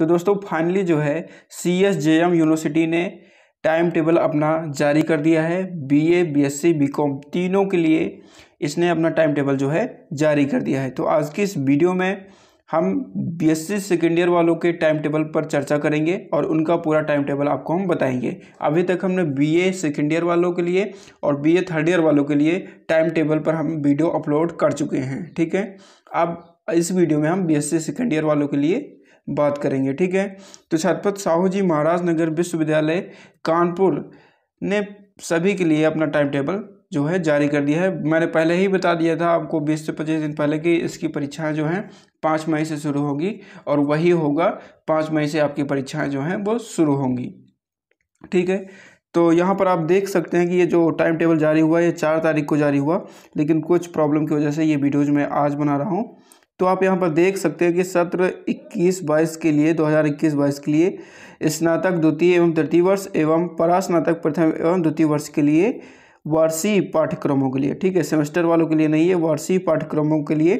तो दोस्तों फाइनली जो है C S J M university ने टाइम टेबल अपना जारी कर दिया है B A B S C B com तीनों के लिए इसने अपना टाइम टेबल जो है जारी कर दिया है तो आज की इस वीडियो में हम B S C second year वालों के टाइम टेबल पर चर्चा करेंगे और उनका पूरा टाइम टेबल आपको हम बताएंगे अभी तक हमने बी ए सेकेंड ईयर वालों के लिए और बी ए थर्ड ईयर वालों के लिए टाइम टेबल पर हम वीडियो अपलोड कर चुके हैं ठीक है अब इस वीडियो में हम बीएससी सेकेंड ईयर वालों के लिए बात करेंगे ठीक है तो छतपत साहू जी महाराज नगर विश्वविद्यालय कानपुर ने सभी के लिए अपना टाइम टेबल जो है जारी कर दिया है मैंने पहले ही बता दिया था आपको 20 से पच्चीस दिन पहले कि इसकी परीक्षाएं जो हैं पाँच मई से शुरू होगी और वही होगा पाँच मई से आपकी परीक्षाएं जो हैं वो शुरू होंगी ठीक है तो यहाँ पर आप देख सकते हैं कि ये जो टाइम टेबल जारी हुआ ये चार तारीख को जारी हुआ लेकिन कुछ प्रॉब्लम की वजह से ये वीडियोज़ मैं आज बना रहा हूँ तो आप यहाँ पर देख सकते हैं कि सत्र 21 बाईस के लिए 2021 बाईस के लिए स्नातक द्वितीय एवं तृतीय वर्ष एवं परास्नातक प्रथम एवं द्वितीय वर्ष के लिए वार्षिक पाठ्यक्रमों के लिए ठीक है सेमेस्टर वालों के लिए नहीं है वार्षिक पाठ्यक्रमों के लिए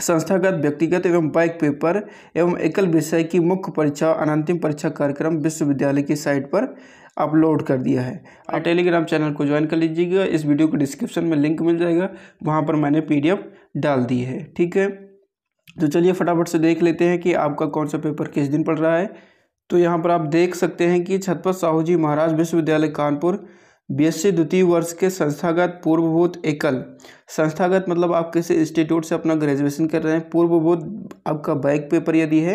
संस्थागत व्यक्तिगत एवं बाइक पेपर एवं एकल विषय की मुख्य परीक्षा अनंतिम परीक्षा कार्यक्रम विश्वविद्यालय की साइट पर अपलोड कर दिया है आप टेलीग्राम चैनल को ज्वाइन कर लीजिएगा इस वीडियो को डिस्क्रिप्शन में लिंक मिल जाएगा वहाँ पर मैंने पी डाल दी है ठीक है तो चलिए फटाफट से देख लेते हैं कि आपका कौन सा पेपर किस दिन पड़ रहा है तो यहाँ पर आप देख सकते हैं कि छतपत साहू जी महाराज विश्वविद्यालय कानपुर बीएससी द्वितीय वर्ष के संस्थागत पूर्वभूत एकल संस्थागत मतलब आप किसी इंस्टीट्यूट से अपना ग्रेजुएशन कर रहे हैं पूर्वभूत आपका बैक पेपर यदि है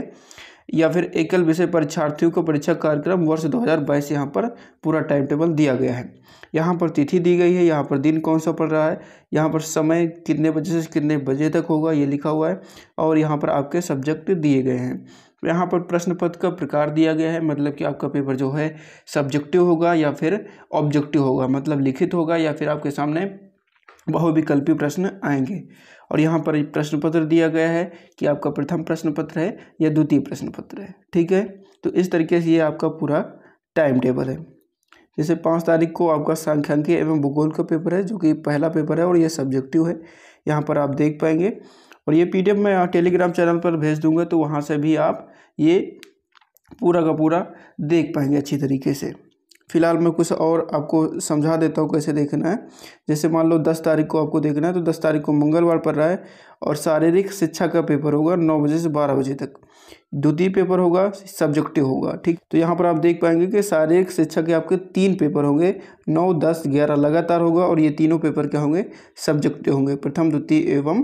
या फिर एकल विषय परीक्षार्थियों को परीक्षा कार्यक्रम वर्ष 2022 यहाँ पर पूरा टाइम टेबल दिया गया है यहाँ पर तिथि दी गई है यहाँ पर दिन कौन सा पड़ रहा है यहाँ पर समय कितने बजे से कितने बजे तक होगा ये लिखा हुआ है और यहाँ पर आपके सब्जेक्ट दिए गए हैं यहाँ पर प्रश्न पत्र का प्रकार दिया गया है मतलब कि आपका पेपर जो है सब्जेक्टिव होगा या फिर ऑब्जेक्टिव होगा मतलब लिखित होगा या फिर आपके सामने बहुविकल्पी प्रश्न आएंगे और यहाँ पर प्रश्न पत्र दिया गया है कि आपका प्रथम प्रश्न पत्र है या द्वितीय प्रश्न पत्र है ठीक है तो इस तरीके से ये आपका पूरा टाइम टेबल है जैसे पाँच तारीख को आपका सांख्यिकी एवं भूगोल का पेपर है जो कि पहला पेपर है और ये सब्जेक्टिव है यहाँ पर आप देख पाएंगे और ये पी मैं टेलीग्राम चैनल पर भेज दूँगा तो वहाँ से भी आप ये पूरा का पूरा देख पाएंगे अच्छी तरीके से फिलहाल मैं कुछ और आपको समझा देता हूँ कैसे देखना है जैसे मान लो दस तारीख को आपको देखना है तो दस तारीख को मंगलवार पड़ रहा है और शारीरिक शिक्षा का पेपर होगा नौ बजे से बारह बजे तक द्वितीय पेपर होगा सब्जेक्टिव होगा ठीक तो यहाँ पर आप देख पाएंगे कि शारीरिक शिक्षा के आपके तीन पेपर होंगे नौ दस ग्यारह लगातार होगा और ये तीनों पेपर क्या होंगे सब्जेक्टिव होंगे प्रथम द्वितीय एवं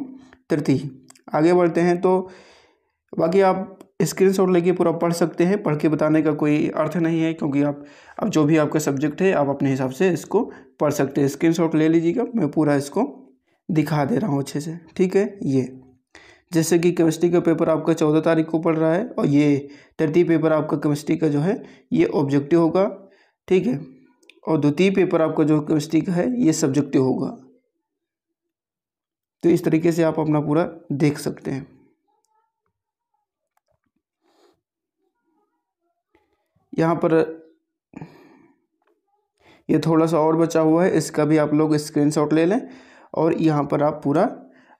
तृतीय आगे बढ़ते हैं तो बाकी आप स्क्रीनशॉट लेके पूरा पढ़ सकते हैं पढ़ के बताने का कोई अर्थ नहीं है क्योंकि आप अब जो भी आपका सब्जेक्ट है आप अपने हिसाब से इसको पढ़ सकते हैं स्क्रीनशॉट ले लीजिएगा मैं पूरा इसको दिखा दे रहा हूँ अच्छे से ठीक है ये जैसे कि केमिस्ट्री का पेपर आपका चौदह तारीख को पढ़ रहा है और ये तृतीय पेपर आपका केमिस्ट्री का जो है ये ऑब्जेक्टिव होगा ठीक है और द्वितीय पेपर आपका जो केमिस्ट्री का है ये सब्जेक्टिव होगा तो इस तरीके से आप अपना पूरा देख सकते हैं यहाँ पर ये थोड़ा सा और बचा हुआ है इसका भी आप लोग स्क्रीनशॉट ले लें और यहाँ पर आप पूरा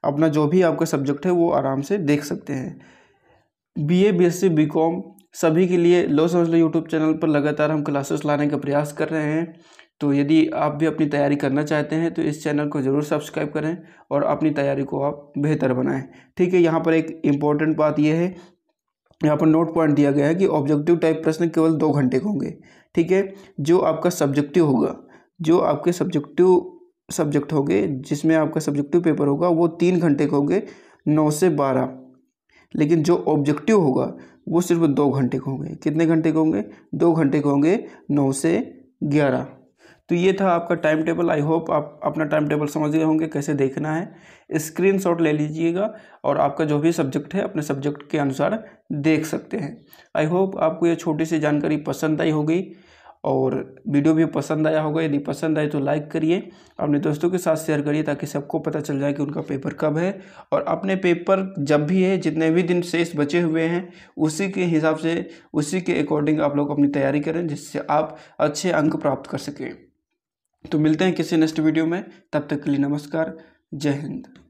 अपना जो भी आपका सब्जेक्ट है वो आराम से देख सकते हैं B A B S C B com सभी के लिए लो समझ लो यूट्यूब चैनल पर लगातार हम क्लासेस लाने का प्रयास कर रहे हैं तो यदि आप भी अपनी तैयारी करना चाहते हैं तो इस चैनल को ज़रूर सब्सक्राइब करें और अपनी तैयारी को आप बेहतर बनाएं ठीक है यहाँ पर एक इम्पॉर्टेंट बात यह है यहाँ पर नोट पॉइंट दिया गया है कि ऑब्जेक्टिव टाइप प्रश्न केवल दो घंटे के होंगे ठीक है जो आपका सब्जेक्टिव होगा जो आपके सब्जेक्टिव सब्जेक्ट होंगे जिसमें आपका सब्जेक्टिव पेपर होगा वो तीन घंटे के होंगे नौ से बारह लेकिन जो ऑब्जेक्टिव होगा वो सिर्फ दो घंटे के होंगे कितने घंटे के होंगे दो घंटे के होंगे नौ से ग्यारह तो ये था आपका टाइम टेबल आई होप आप अपना टाइम टेबल समझ गए होंगे कैसे देखना है स्क्रीन शॉट ले लीजिएगा और आपका जो भी सब्जेक्ट है अपने सब्जेक्ट के अनुसार देख सकते हैं आई होप आपको ये छोटी सी जानकारी पसंद आई होगी और वीडियो भी पसंद आया होगा यदि पसंद आए तो लाइक करिए अपने दोस्तों के साथ शेयर करिए ताकि सबको पता चल जाए कि उनका पेपर कब है और अपने पेपर जब भी है जितने भी दिन शेष बचे हुए हैं उसी के हिसाब से उसी के अकॉर्डिंग आप लोग अपनी तैयारी करें जिससे आप अच्छे अंक प्राप्त कर सकें तो मिलते हैं किसी नेक्स्ट वीडियो में तब तक के लिए नमस्कार जय हिंद